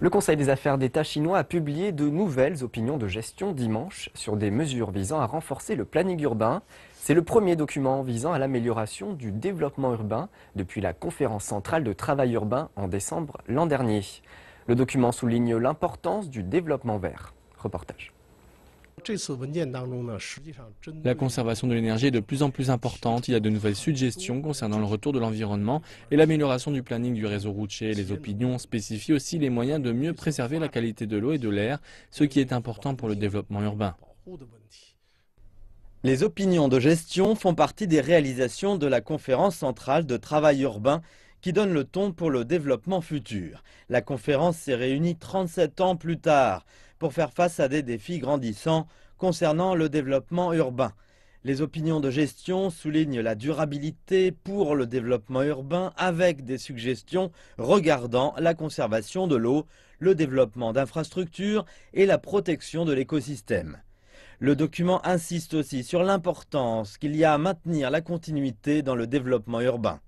Le Conseil des affaires d'État chinois a publié de nouvelles opinions de gestion dimanche sur des mesures visant à renforcer le planning urbain. C'est le premier document visant à l'amélioration du développement urbain depuis la conférence centrale de travail urbain en décembre l'an dernier. Le document souligne l'importance du développement vert. Reportage. La conservation de l'énergie est de plus en plus importante. Il y a de nouvelles suggestions concernant le retour de l'environnement et l'amélioration du planning du réseau routier. Les opinions spécifient aussi les moyens de mieux préserver la qualité de l'eau et de l'air, ce qui est important pour le développement urbain. Les opinions de gestion font partie des réalisations de la conférence centrale de travail urbain qui donne le ton pour le développement futur. La conférence s'est réunie 37 ans plus tard pour faire face à des défis grandissants concernant le développement urbain. Les opinions de gestion soulignent la durabilité pour le développement urbain avec des suggestions regardant la conservation de l'eau, le développement d'infrastructures et la protection de l'écosystème. Le document insiste aussi sur l'importance qu'il y a à maintenir la continuité dans le développement urbain.